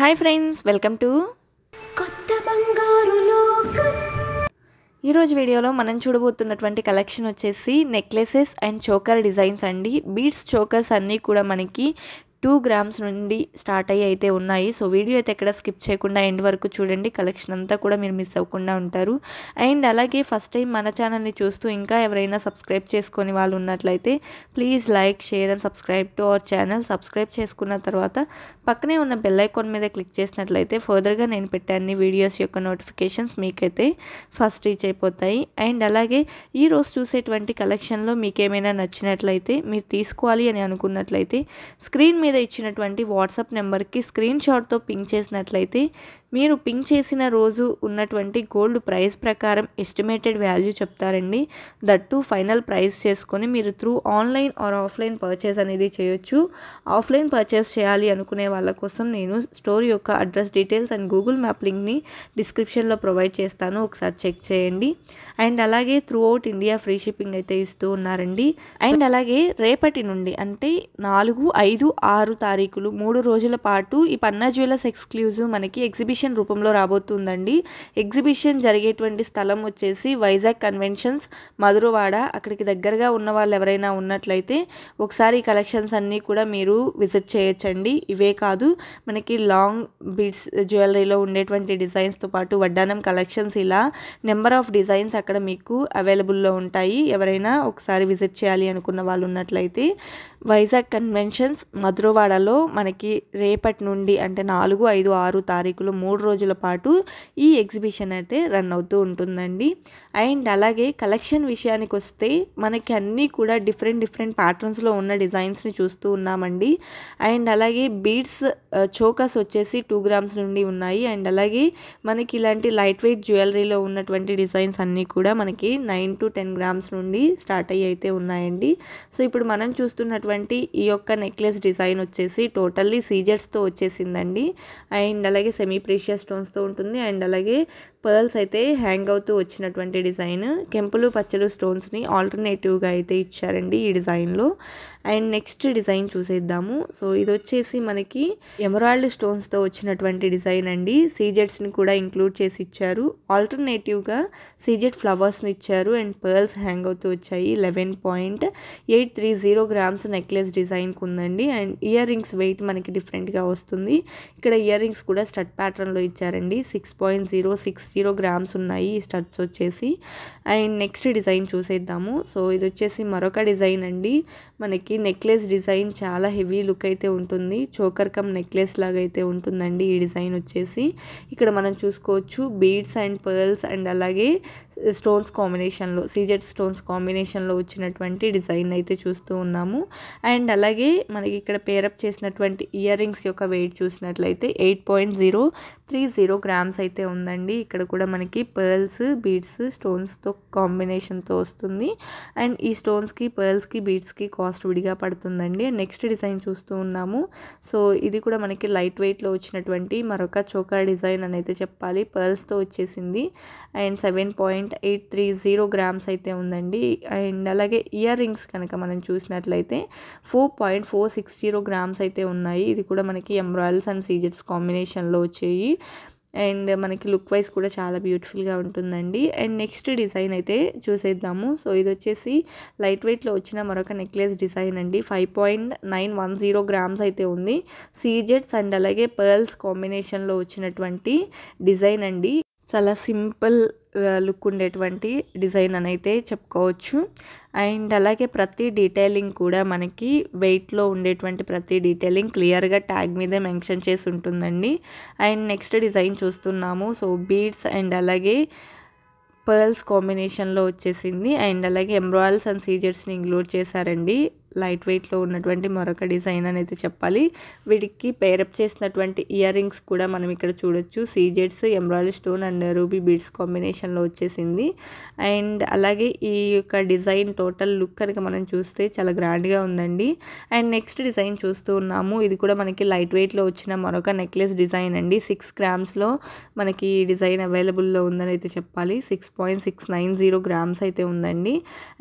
Hi friends welcome to కొత్త బంగారు ఈరోజు వీడియోలో మనం చూడబోతున్నటువంటి కలెక్షన్ వచ్చేసి నెక్లెసెస్ అండ్ చోకర్ డిజైన్స్ అండి బీడ్స్ చోకర్స్ అన్నీ కూడా మనకి టూ గ్రామ్స్ నుండి స్టార్ట్ అయ్యి అయితే ఉన్నాయి సో వీడియో అయితే ఎక్కడ స్కిప్ చేయకుండా ఎండ్ వరకు చూడండి కలెక్షన్ అంతా కూడా మీరు మిస్ అవ్వకుండా ఉంటారు అండ్ అలాగే ఫస్ట్ టైం మన ఛానల్ని చూస్తూ ఇంకా ఎవరైనా సబ్స్క్రైబ్ చేసుకొని వాళ్ళు ఉన్నట్లయితే please like share and subscribe to our channel subscribe చేసుకున్న తర్వాత పక్కనే ఉన్న బెల్ ఐకాన్ మీద క్లిక్ చేసినట్లయితే ఫర్దర్గా నేను పెట్టే అన్ని వీడియోస్ యొక్క నోటిఫికేషన్స్ మీకైతే ఫస్ట్ రీచ్ అయిపోతాయి అండ్ అలాగే ఈరోజు చూసేటువంటి కలెక్షన్లో మీకేమైనా నచ్చినట్లయితే మీరు తీసుకోవాలి అని అనుకున్నట్లయితే స్క్రీన్ మీద మీద ఇచ్చినటువంటి వాట్సాప్ నెంబర్కి స్క్రీన్ షాట్తో పింక్ చేసినట్లయితే మీరు పింక్ చేసిన రోజు ఉన్నటువంటి గోల్డ్ ప్రైస్ ప్రకారం ఎస్టిమేటెడ్ వాల్యూ చెప్తారండి దట్టు ఫైనల్ ప్రైస్ చేసుకొని మీరు through online or offline purchase అనేది చేయొచ్చు ఆఫ్లైన్ పర్చేస్ చేయాలి అనుకునే వాళ్ళ కోసం నేను స్టోర్ యొక్క address details and Google map లింక్ని డిస్క్రిప్షన్లో ప్రొవైడ్ చేస్తాను ఒకసారి చెక్ చేయండి అండ్ అలాగే throughout India free shipping అయితే ఇస్తూ ఉన్నారండి అండ్ అలాగే రేపటి నుండి అంటే నాలుగు ఐదు ఆరు తారీఖులు మూడు రోజుల పాటు ఈ పన్నా జ్యువెలర్స్ ఎక్స్క్లూజివ్ మనకి ఎగ్జిబిషన్ ఎగ్జిబిషన్ రూపంలో రాబోతుందండి ఎగ్జిబిషన్ జరిగేటువంటి స్థలం వచ్చేసి వైజాగ్ కన్వెన్షన్స్ మధురవాడ అక్కడికి దగ్గరగా ఉన్న వాళ్ళు ఎవరైనా ఉన్నట్లయితే ఒకసారి కలెక్షన్స్ అన్నీ కూడా మీరు విజిట్ చేయొచ్చండి ఇవే కాదు మనకి లాంగ్ బీడ్స్ జ్యువెలరీలో ఉండేటువంటి డిజైన్స్తో పాటు వడ్డానం కలెక్షన్స్ ఇలా నెంబర్ ఆఫ్ డిజైన్స్ అక్కడ మీకు అవైలబుల్లో ఉంటాయి ఎవరైనా ఒకసారి విజిట్ చేయాలి అనుకున్న వాళ్ళు ఉన్నట్లయితే వైజాగ్ కన్వెన్షన్స్ మధురవాడలో మనకి రేపటి నుండి అంటే నాలుగు ఐదు ఆరు తారీఖులు మూడు రోజుల పాటు ఈ ఎగ్జిబిషన్ అయితే రన్ అవుతూ ఉంటుందండి అండ్ అలాగే కలెక్షన్ విషయానికి వస్తే మనకి అన్నీ కూడా డిఫరెంట్ డిఫరెంట్ ప్యాటర్న్స్లో ఉన్న డిజైన్స్ని చూస్తూ ఉన్నామండి అండ్ అలాగే బీడ్స్ చోకస్ వచ్చేసి టూ గ్రామ్స్ నుండి ఉన్నాయి అండ్ అలాగే మనకి ఇలాంటి లైట్ వెయిట్ జ్యువెలరీలో ఉన్నటువంటి డిజైన్స్ అన్నీ కూడా మనకి నైన్ టు టెన్ గ్రామ్స్ నుండి స్టార్ట్ అయ్యి అయితే ఉన్నాయండి సో ఇప్పుడు మనం చూస్తున్నటువంటి ఉన్నటువంటి ఈ యొక్క నెక్లెస్ డిజైన్ వచ్చేసి టోటల్లీ సీజర్స్తో వచ్చేసిందండి అండ్ అలాగే సెమీ ప్రీషియస్ స్టోన్స్తో ఉంటుంది అండ్ అలాగే పర్ల్స్ అయితే హ్యాంగ్ అవుతూ వచ్చినటువంటి డిజైన్ కెంపులు పచ్చలు స్టోన్స్ని ఆల్టర్నేటివ్గా అయితే ఇచ్చారండి ఈ డిజైన్లో అండ్ నెక్స్ట్ డిజైన్ చూసేద్దాము సో ఇది వచ్చేసి మనకి ఎమరాల్డ్ స్టోన్స్తో వచ్చినటువంటి డిజైన్ అండి సీజెట్స్ని కూడా ఇంక్లూడ్ చేసి ఇచ్చారు ఆల్టర్నేటివ్గా సీజెట్ ఫ్లవర్స్ని ఇచ్చారు అండ్ పర్ల్స్ హ్యాంగ్ అవుతూ వచ్చాయి eleven point eight three zero grams necklace డిజైన్కి ఉందండి అండ్ ఇయర్ రింగ్స్ వెయిట్ మనకి డిఫరెంట్గా వస్తుంది ఇక్కడ ఇయర్ రింగ్స్ కూడా స్టడ్ ప్యాటర్న్లో ఇచ్చారండి six point zero six zero grams ఉన్నాయి ఈ స్టడ్స్ వచ్చేసి అండ్ నెక్స్ట్ డిజైన్ చూసేద్దాము సో ఇది వచ్చేసి మరొక డిజైన్ అండి మనకి నెక్లెస్ డిజైన్ చాలా హెవీ లుక్ అయితే ఉంటుంది చోకర్ కమ్ నెక్లెస్ లాగా అయితే ఉంటుందండి ఈ డిజైన్ వచ్చేసి ఇక్కడ మనం చూసుకోవచ్చు బీడ్స్ అండ్ పర్ల్స్ అండ్ అలాగే స్టోన్స్ కాంబినేషన్లో సీజెట్ స్టోన్స్ కాంబినేషన్లో వచ్చినటువంటి డిజైన్ అయితే చూస్తూ ఉన్నాము అండ్ అలాగే మనకి ఇక్కడ పేరప్ చేసినటువంటి ఇయర్ రింగ్స్ యొక్క వెయిట్ చూసినట్లయితే eight point zero three zero grams అయితే ఉందండి ఇక్కడ కూడా మనకి పర్ల్స్ బీడ్స్ స్టోన్స్తో కాంబినేషన్తో వస్తుంది అండ్ ఈ స్టోన్స్కి పర్ల్స్కి బీడ్స్కి కాస్ట్ విడిగా పడుతుందండి నెక్స్ట్ డిజైన్ చూస్తూ ఉన్నాము సో ఇది కూడా మనకి లైట్ వెయిట్లో వచ్చినటువంటి మరొక చోకర్ డిజైన్ అని అయితే చెప్పాలి పర్ల్స్తో వచ్చేసింది and seven point eight three zero grams అయితే ఉందండి అండ్ అలాగే ఇయర్ రింగ్స్ కనుక మనం చూసినట్లయితే four point four six zero grams అయితే ఉన్నాయి ఇది కూడా మనకి ఎంబ్రాయిల్స్ అండ్ సీజెట్స్ కాంబినేషన్లో వచ్చేయి అండ్ మనకి లుక్ వైజ్ కూడా చాలా బ్యూటిఫుల్గా ఉంటుందండి అండ్ నెక్స్ట్ డిజైన్ అయితే చూసేద్దాము సో ఇది వచ్చేసి లైట్ వెయిట్లో వచ్చిన మరొక నెక్లెస్ డిజైన్ అండి five point nine one zero grams అయితే ఉంది సీజెట్స్ అండ్ అలాగే పర్ల్స్ కాంబినేషన్లో వచ్చినటువంటి డిజైన్ అండి చాలా సింపుల్ లుక్ ఉండేటువంటి డిజైన్ అని అయితే చెప్పుకోవచ్చు అండ్ అలాగే ప్రతి డీటెయిలింగ్ కూడా మనకి వెయిట్లో ఉండేటువంటి ప్రతి డీటెయిలింగ్ క్లియర్గా ట్యాగ్ మీదే మెన్షన్ చేసి ఉంటుందండి అండ్ నెక్స్ట్ డిజైన్ చూస్తున్నాము సో బీడ్స్ అండ్ అలాగే పర్ల్స్ కాంబినేషన్లో వచ్చేసింది అండ్ అలాగే ఎంబ్రాయిల్స్ అండ్ సీజర్స్ని ఇంక్లూడ్ చేశారండి లైట్ వెయిట్లో ఉన్నటువంటి మరొక డిజైన్ అనేది చెప్పాలి వీటికి పేరప్ చేసినటువంటి ఇయర్ రింగ్స్ కూడా మనం ఇక్కడ చూడొచ్చు సీజెడ్స్ embroidery stone and ruby beads కాంబినేషన్లో వచ్చేసింది అండ్ అలాగే ఈ యొక్క డిజైన్ టోటల్ లుక్ కనుక మనం చూస్తే చాలా గ్రాండ్గా ఉందండి అండ్ నెక్స్ట్ డిజైన్ చూస్తూ ఉన్నాము ఇది కూడా మనకి లైట్ వెయిట్లో వచ్చిన మరొక నెక్లెస్ డిజైన్ అండి సిక్స్ గ్రామ్స్లో మనకి ఈ డిజైన్ అవైలబుల్లో ఉందని అయితే చెప్పాలి six point six nine zero grams అయితే ఉందండి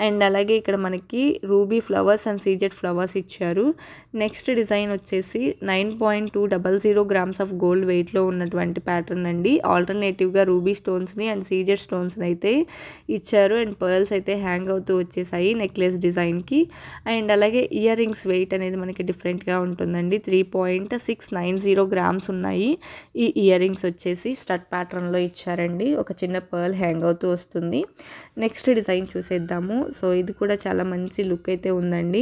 అండ్ అలాగే ఇక్కడ మనకి ruby flowers and and CZ flowers ఇచ్చారు నెక్స్ట్ డిజైన్ వచ్చేసి nine point two double zero grams of gold వెయిట్లో ఉన్నటువంటి ప్యాటర్న్ అండి ఆల్టర్నేటివ్గా రూబీ స్టోన్స్ని అండ్ సీజెడ్ స్టోన్స్ని అయితే ఇచ్చారు అండ్ పర్ల్స్ అయితే హ్యాంగ్ అవుతూ వచ్చేసాయి నెక్లెస్ డిజైన్కి అండ్ అలాగే ఇయర్ రింగ్స్ వెయిట్ అనేది మనకి డిఫరెంట్గా ఉంటుందండి three point six nine zero grams ఉన్నాయి ఈ ఇయర్ రింగ్స్ వచ్చేసి స్టట్ ప్యాటర్న్లో ఇచ్చారండి ఒక చిన్న పర్ల్ హ్యాంగ్ అవుతూ వస్తుంది నెక్స్ట్ డిజైన్ చూసేద్దాము సో ఇది కూడా చాలా మంచి లుక్ అయితే ఉందండి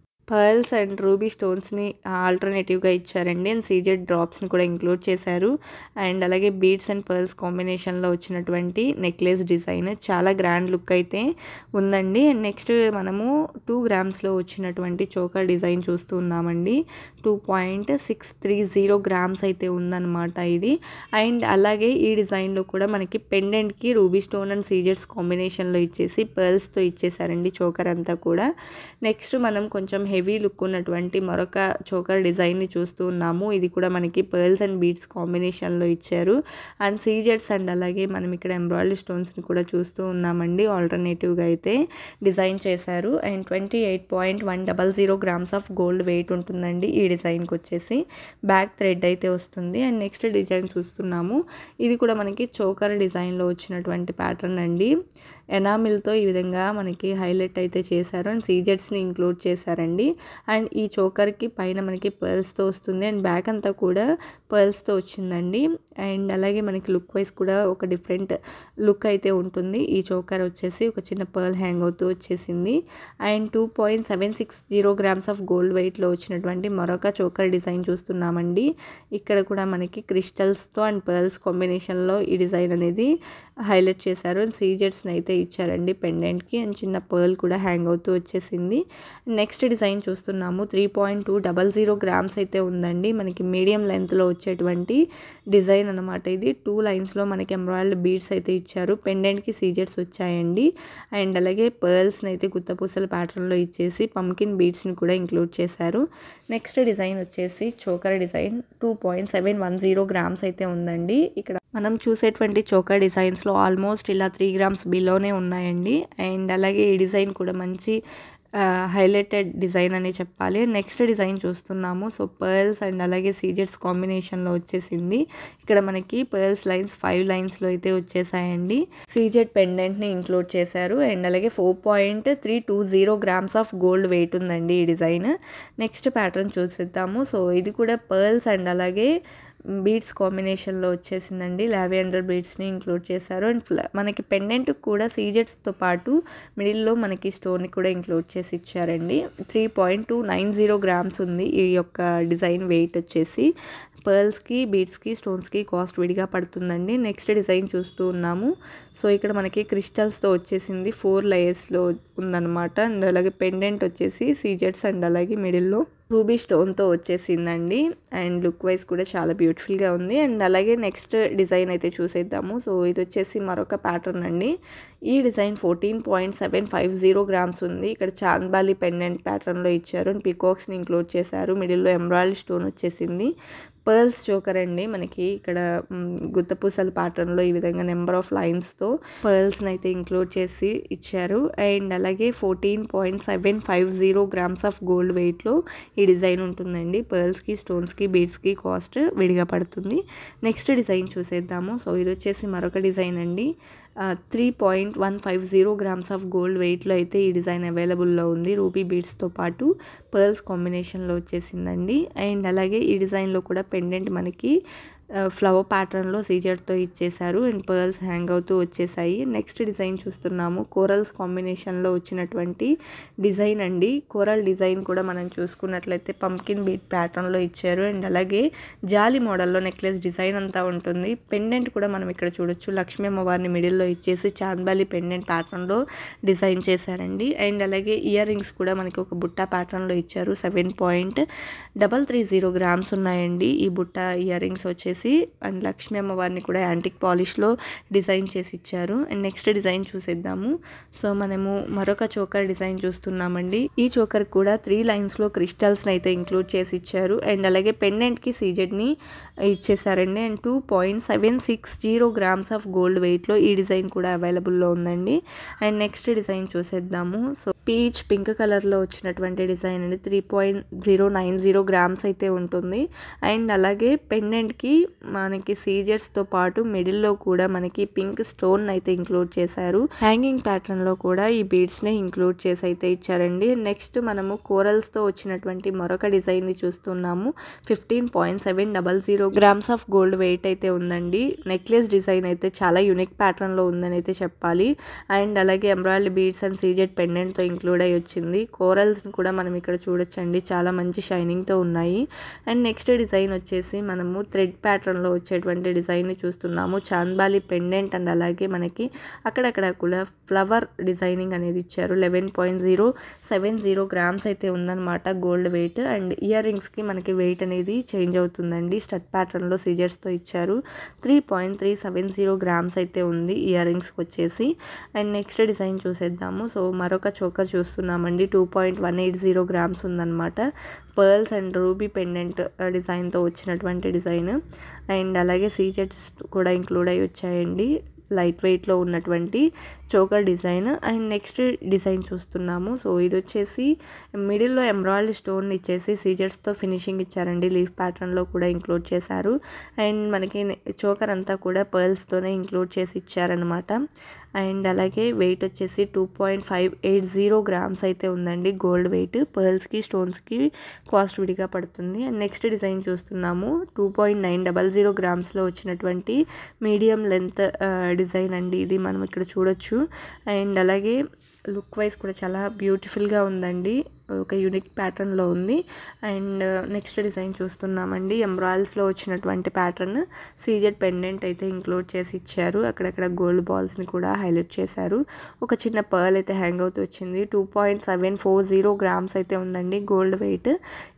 పర్ల్స్ అండ్ రూబీ స్టోన్స్ని ఆల్టర్నేటివ్గా ఇచ్చారండి అండ్ సీజెడ్ డ్రాప్స్ని కూడా ఇంక్లూడ్ చేశారు అండ్ అలాగే బీడ్స్ అండ్ పర్ల్స్ కాంబినేషన్లో వచ్చినటువంటి నెక్లెస్ డిజైన్ చాలా గ్రాండ్ లుక్ అయితే ఉందండి అండ్ నెక్స్ట్ మనము టూ గ్రామ్స్లో వచ్చినటువంటి చోకా డిజైన్ చూస్తూ ఉన్నామండి two point six three zero grams అయితే ఉందన్నమాట ఇది అండ్ అలాగే ఈ డిజైన్లో కూడా మనకి పెండెంట్కి రూబీ స్టోన్ అండ్ సీజెడ్స్ కాంబినేషన్లో ఇచ్చేసి పర్ల్స్తో ఇచ్చేసారండి చోకర్ అంతా కూడా నెక్స్ట్ మనం కొంచెం హెవీ హెవీ లుక్ ఉన్నటువంటి మరొక చోకర్ డిజైన్ని చూస్తూ ఉన్నాము ఇది కూడా మనకి పర్ల్స్ అండ్ బీట్స్ కాంబినేషన్లో ఇచ్చారు అండ్ సీజెట్స్ అండ్ అలాగే మనం ఇక్కడ ఎంబ్రాయిడరీ స్టోన్స్ని కూడా చూస్తూ ఉన్నామండి ఆల్టర్నేటివ్గా అయితే డిజైన్ చేశారు and twenty eight point one double zero grams of gold weight ఉంటుందండి ఈ డిజైన్కి వచ్చేసి బ్యాక్ థ్రెడ్ అయితే వస్తుంది అండ్ నెక్స్ట్ డిజైన్ చూస్తున్నాము ఇది కూడా మనకి చోకర్ డిజైన్లో వచ్చినటువంటి ప్యాటర్న్ అండి ఎనామిల్తో ఈ విధంగా మనకి హైలైట్ అయితే చేశారు అండ్ సీజెట్స్ని ఇంక్లూడ్ చేశారండి అండి అండ్ ఈ చోకర్కి పైన మనకి పర్ల్స్తో వస్తుంది అండ్ బ్యాక్ అంతా కూడా పర్ల్స్తో వచ్చిందండి అండ్ అలాగే మనకి లుక్ వైజ్ కూడా ఒక డిఫరెంట్ లుక్ అయితే ఉంటుంది ఈ చోకర్ వచ్చేసి ఒక చిన్న పర్ల్ హ్యాంగ్ అవుతూ వచ్చేసింది and two point seven six zero grams of gold వెయిట్లో వచ్చినటువంటి మరొక చోకర్ డిజైన్ చూస్తున్నామండి ఇక్కడ కూడా మనకి క్రిస్టల్స్తో అండ్ పర్ల్స్ కాంబినేషన్లో ఈ డిజైన్ అనేది హైలైట్ చేశారు అండ్ సీజర్స్ని అయితే ఇచ్చారండి పెండెంట్కి అండ్ చిన్న పర్ల్ కూడా హ్యాంగ్ అవుతూ వచ్చేసింది నెక్స్ట్ డిజైన్ లైన్ చూస్తున్నాము three point two double zero grams అయితే ఉందండి మనకి మీడియం లెంత్లో వచ్చేటువంటి డిజైన్ అనమాట ఇది టూ లైన్స్లో మనకి ఎంబ్రాయిల్డ్ బీడ్స్ అయితే ఇచ్చారు పెండెంట్కి సీజెట్స్ వచ్చాయండి అండ్ అలాగే పర్ల్స్ని అయితే గుత్తపూసల ప్యాటర్న్లో ఇచ్చేసి పంకిన్ బీడ్స్ని కూడా ఇంక్లూడ్ చేశారు నెక్స్ట్ డిజైన్ వచ్చేసి choker design two point seven one zero grams అయితే ఉందండి ఇక్కడ మనం చూసేటువంటి చోకర్ డిజైన్స్లో ఆల్మోస్ట్ ఇలా త్రీ గ్రామ్స్ బిలోనే ఉన్నాయండి అండ్ అలాగే ఈ డిజైన్ కూడా మంచి హైలైటెడ్ డిజైన్ అని చెప్పాలి నెక్స్ట్ డిజైన్ చూస్తున్నాము సో పర్ల్స్ అండ్ అలాగే సీజెట్స్ కాంబినేషన్లో వచ్చేసింది ఇక్కడ మనకి పర్ల్స్ లైన్స్ ఫైవ్ లైన్స్లో అయితే వచ్చేసాయండి సీజెట్ పెండెంట్ని ఇంక్లూడ్ చేశారు అండ్ అలాగే four point three two zero grams of gold weight ఉందండి ఈ డిజైన్ నెక్స్ట్ ప్యాటర్న్ చూసిద్దాము సో ఇది కూడా పర్ల్స్ అండ్ అలాగే బీడ్స్ కాంబినేషన్లో వచ్చేసిందండి లావెండర్ బీడ్స్ని ఇంక్లూడ్ చేశారు అండ్ మనకి పెండెంట్ కూడా సీజెట్స్తో పాటు మిడిల్లో మనకి స్టోన్ని కూడా ఇంక్లూడ్ చేసి ఇచ్చారండి three point two nine zero grams ఉంది ఈ యొక్క డిజైన్ వెయిట్ వచ్చేసి పర్ల్స్కి బీడ్స్కి స్టోన్స్కి కాస్ట్ విడిగా పడుతుందండి నెక్స్ట్ డిజైన్ చూస్తూ ఉన్నాము సో ఇక్కడ మనకి క్రిస్టల్స్తో వచ్చేసింది ఫోర్ లేయర్స్లో ఉందన్నమాట అండ్ అలాగే పెండెంట్ వచ్చేసి సీజెట్స్ అండ్ అలాగే మిడిల్లో రూబీ స్టోన్తో వచ్చేసిందండి అండ్ లుక్ వైజ్ కూడా చాలా బ్యూటిఫుల్గా ఉంది అండ్ అలాగే నెక్స్ట్ డిజైన్ అయితే చూసేద్దాము సో ఇది వచ్చేసి మరొక ప్యాటర్న్ అండి ఈ design fourteen point seven five zero grams ఉంది ఇక్కడ చాంద్బాలి పెండెంట్ ప్యాటర్న్లో ఇచ్చారు అండ్ పికాక్స్ని ఇంక్లూడ్ చేశారు మిడిల్లో ఎంబ్రాయిడరీ స్టోన్ వచ్చేసింది పర్ల్స్ చోకర్ అండి మనకి ఇక్కడ గుత్తపూసల పాటర్న్లో ఈ విధంగా నెంబర్ ఆఫ్ లైన్స్తో పర్ల్స్ని అయితే ఇంక్లూడ్ చేసి ఇచ్చారు అండ్ అలాగే fourteen point seven five zero grams of gold వెయిట్లో ఈ డిజైన్ ఉంటుందండి పర్ల్స్కి స్టోన్స్కి బీడ్స్కి కాస్ట్ విడిగా పడుతుంది నెక్స్ట్ డిజైన్ చూసేద్దాము సో ఇది వచ్చేసి మరొక డిజైన్ అండి three point one five zero grams of gold వెయిట్లో అయితే ఈ డిజైన్ అవైలబుల్లో ఉంది రూపీ బీడ్స్తో పాటు పర్ల్స్ కాంబినేషన్లో వచ్చేసిందండి అండ్ అలాగే ఈ డిజైన్లో కూడా పెండెంట్ మనకి ఫ్లవర్ ప్యాటర్న్లో సీజర్తో ఇచ్చేశారు అండ్ పర్ల్స్ హ్యాంగ్ అవుతూ వచ్చేసాయి నెక్స్ట్ డిజైన్ చూస్తున్నాము కోరల్స్ కాంబినేషన్లో వచ్చినటువంటి డిజైన్ అండి కోరల్ డిజైన్ కూడా మనం చూసుకున్నట్లయితే పంకిన్ బీట్ ప్యాటర్న్లో ఇచ్చారు అండ్ అలాగే జాలి మోడల్లో నెక్లెస్ డిజైన్ అంతా ఉంటుంది పెండెంట్ కూడా మనం ఇక్కడ చూడొచ్చు లక్ష్మీ అమ్మవారిని మిడిల్లో ఇచ్చేసి చాంద్బాలి పెండెంట్ ప్యాటర్న్లో డిజైన్ చేశారండి అండ్ అలాగే ఇయర్ రింగ్స్ కూడా మనకి ఒక బుట్ట ప్యాటర్న్లో ఇచ్చారు seven point double three zero grams ఉన్నాయండి ఈ బుట్ట ఇయర్ రింగ్స్ వచ్చేసి చేసి అండ్ లక్ష్మీ అమ్మవారిని కూడా యాంటిక్ పాలిష్లో డిజైన్ చేసి ఇచ్చారు అండ్ నెక్స్ట్ డిజైన్ చూసేద్దాము సో మనము మరొక చోకర్ డిజైన్ చూస్తున్నామండి ఈ చోకర్ కూడా త్రీ లైన్స్లో క్రిస్టల్స్ని అయితే ఇంక్లూడ్ చేసి ఇచ్చారు అండ్ అలాగే పెండెంట్కి సీజెడ్ని ఇచ్చేసారండి and two point seven six zero grams of gold వెయిట్లో ఈ డిజైన్ కూడా అవైలబుల్లో ఉందండి అండ్ నెక్స్ట్ డిజైన్ చూసేద్దాము సో పీచ్ పింక్ కలర్లో వచ్చినటువంటి డిజైన్ అండి three point zero nine zero grams అయితే ఉంటుంది అండ్ అలాగే పెండెంట్కి మనకి సీజర్స్తో పాటు మిడిల్లో కూడా మనకి పింక్ స్టోన్ అయితే ఇంక్లూడ్ చేశారు హ్యాంగింగ్ ప్యాటర్న్లో కూడా ఈ బీడ్స్నే ఇంక్లూడ్ చేసి అయితే ఇచ్చారండి నెక్స్ట్ మనము కోరల్స్తో వచ్చినటువంటి మరొక డిజైన్ని చూస్తున్నాము fifteen point seven double zero grams of gold weight అయితే ఉందండి నెక్లెస్ డిజైన్ అయితే చాలా యునిక్ ప్యాటర్న్లో ఉందని అయితే చెప్పాలి అండ్ అలాగే ఎంబ్రాయిడరీ బీడ్స్ అండ్ సీజెడ్ పెండెంట్తో ఇంక్లూడ్ అయ్యి వచ్చింది కోరల్స్ని కూడా మనం ఇక్కడ చూడొచ్చండి చాలా మంచి షైనింగ్తో ఉన్నాయి అండ్ నెక్స్ట్ డిజైన్ వచ్చేసి మనము థ్రెడ్ ప్యాటర్న్లో వచ్చేటువంటి డిజైన్ని చూస్తున్నాము చాంద్బాలి పెండెంట్ అండ్ అలాగే మనకి అక్కడక్కడ కూడా ఫ్లవర్ డిజైనింగ్ అనేది ఇచ్చారు eleven point zero seven zero grams అయితే ఉందన్నమాట గోల్డ్ వెయిట్ అండ్ ఇయర్ రింగ్స్కి మనకి వెయిట్ అనేది చేంజ్ అవుతుందండి స్టడ్ ప్యాటర్న్లో సీజర్స్తో ఇచ్చారు three point three seven zero grams అయితే ఉంది ఇయర్ రింగ్స్కి వచ్చేసి అండ్ నెక్స్ట్ డిజైన్ చూసేద్దాము సో మరొక చోక ఇక్కడ చూస్తున్నామండి two point one eight zero grams ఉందన్నమాట పర్ల్స్ అండ్ రూబీ పెండెంట్ డిజైన్తో వచ్చినటువంటి డిజైన్ అండ్ అలాగే సీజెట్స్ కూడా ఇంక్లూడ్ అయి వచ్చాయండి లైట్ వెయిట్లో ఉన్నటువంటి choker design and next design చూస్తున్నాము సో ఇది వచ్చేసి మిడిల్లో ఎంబ్రాయిడరీ స్టోన్ ఇచ్చేసి సీజర్స్తో ఫినిషింగ్ ఇచ్చారండి లీఫ్ ప్యాటర్న్లో కూడా ఇంక్లూడ్ చేశారు అండ్ మనకి చోకర్ అంతా కూడా పర్ల్స్తోనే ఇంక్లూడ్ చేసి ఇచ్చారనమాట అండ్ అలాగే వెయిట్ వచ్చేసి two point five eight zero grams అయితే ఉందండి గోల్డ్ వెయిట్ పర్ల్స్కి స్టోన్స్కి కాస్ట్ విడిగా పడుతుంది అండ్ నెక్స్ట్ డిజైన్ చూస్తున్నాము two point nine double zero గ్రామ్స్లో వచ్చినటువంటి మీడియం లెంత్ డిజైన్ అండి ఇది మనం ఇక్కడ చూడొచ్చు అండ్ అలాగే లుక్ వైజ్ కూడా చాలా బ్యూటిఫుల్గా ఉందండి ఒక యూనిక్ ప్యాటర్న్లో ఉంది అండ్ నెక్స్ట్ డిజైన్ చూస్తున్నామండి ఎంబ్రాయిల్స్లో వచ్చినటువంటి ప్యాటర్న్ సీజెడ్ పెండెంట్ అయితే ఇంక్లూడ్ చేసి ఇచ్చారు అక్కడక్కడ గోల్డ్ బాల్స్ని కూడా హైలైట్ చేశారు ఒక చిన్న పర్ల్ అయితే హ్యాంగ్ అవుతూ వచ్చింది two point seven four zero grams అయితే ఉందండి గోల్డ్ వెయిట్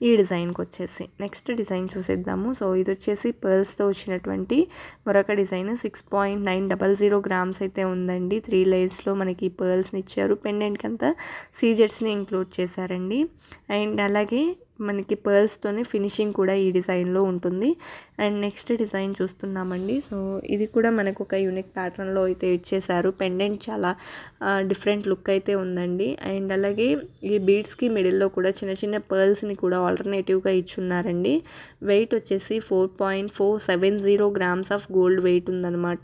ఈ డిజైన్కి వచ్చేసి నెక్స్ట్ డిజైన్ చూసేద్దాము సో ఇది వచ్చేసి పర్ల్స్తో వచ్చినటువంటి మరొక design six point nine double zero grams అయితే ఉందండి త్రీ లో మనకి పర్ల్స్ని ఇచ్చారు పెండెంట్కి అంతా సీజెడ్స్ని ఇంక్లూడ్ చేశారండి అండ్ అలాగే మనకి పర్ల్స్తోనే ఫినిషింగ్ కూడా ఈ డిజైన్లో ఉంటుంది అండ్ నెక్స్ట్ డిజైన్ చూస్తున్నామండి సో ఇది కూడా మనకు ఒక యూనిక్ ప్యాటర్న్లో అయితే ఇచ్చేసారు పెండెంట్ చాలా డిఫరెంట్ లుక్ అయితే ఉందండి అండ్ అలాగే ఈ బీడ్స్కి మిడిల్లో కూడా చిన్న చిన్న పర్ల్స్ని కూడా ఆల్టర్నేటివ్గా ఇచ్చున్నారండి వెయిట్ వచ్చేసి four point four seven zero grams of gold weight ఉందన్నమాట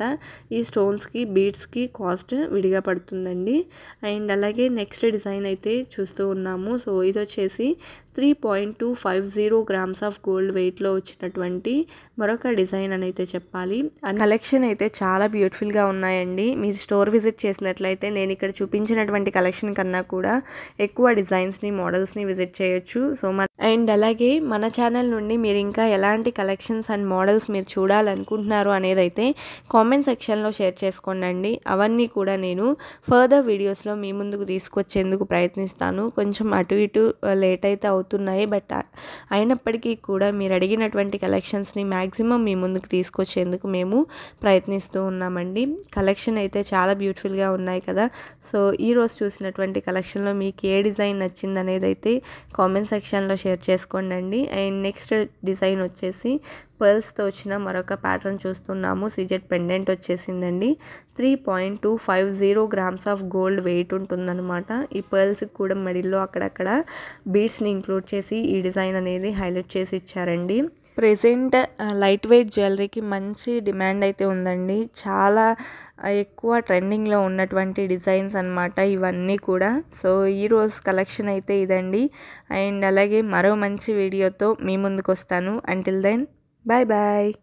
ఈ స్టోన్స్కి బీడ్స్కి కాస్ట్ విడిగా పడుతుందండి అండ్ అలాగే నెక్స్ట్ డిజైన్ అయితే చూస్తూ ఉన్నాము సో ఇది వచ్చేసి three point two five zero grams of gold వెయిట్లో వచ్చినటువంటి మరొక డిజైన్ అని అయితే చెప్పాలి కలెక్షన్ అయితే చాలా బ్యూటిఫుల్గా ఉన్నాయండి మీరు స్టోర్ విజిట్ చేసినట్లయితే నేను ఇక్కడ చూపించినటువంటి కలెక్షన్ కన్నా కూడా ఎక్కువ డిజైన్స్ని మోడల్స్ని విజిట్ చేయొచ్చు సో మన అండ్ అలాగే మన ఛానల్ నుండి మీరు ఇంకా ఎలాంటి కలెక్షన్స్ అండ్ మోడల్స్ మీరు చూడాలనుకుంటున్నారు అనేది అయితే కామెంట్ సెక్షన్లో షేర్ చేసుకోండి అవన్నీ కూడా నేను ఫర్దర్ వీడియోస్లో మీ ముందుకు తీసుకొచ్చేందుకు ప్రయత్నిస్తాను కొంచెం అటు ఇటు లేట్ అయితే అవుతున్నాయి బట్ అయినప్పటికీ కూడా మీరు అడిగినటువంటి కలెక్షన్స్ని మ్యాక్సిమం మీ ముందుకు తీసుకొచ్చేందుకు మేము ప్రయత్నిస్తూ ఉన్నామండి కలెక్షన్ అయితే చాలా బ్యూటిఫుల్గా ఉన్నాయి కదా సో ఈరోజు చూసినటువంటి కలెక్షన్లో మీకు ఏ డిజైన్ నచ్చింది అనేది అయితే కామెంట్ సెక్షన్లో షేర్ చేసుకోండి అండ్ నెక్స్ట్ డిజైన్ వచ్చేసి పర్ల్స్తో వచ్చిన మరొక ప్యాటర్న్ చూస్తున్నాము సిజెట్ పెండెంట్ వచ్చేసిందండి three point two five zero grams of gold weight ఉంటుందన్నమాట ఈ పర్ల్స్కి కూడా మెడిల్లో అక్కడక్కడ బీడ్స్ని ఇంక్లూడ్ చేసి ఈ డిజైన్ అనేది హైలైట్ చేసి ఇచ్చారండి ప్రజెంట్ లైట్ వెయిట్ జ్యువెలరీకి మంచి డిమాండ్ అయితే ఉందండి చాలా ఎక్కువ ట్రెండింగ్లో ఉన్నటువంటి డిజైన్స్ అనమాట ఇవన్నీ కూడా సో ఈరోజు కలెక్షన్ అయితే ఇదండి అండ్ అలాగే మరో మంచి వీడియోతో మీ ముందుకు వస్తాను అంటిల్ దెన్ Bye bye.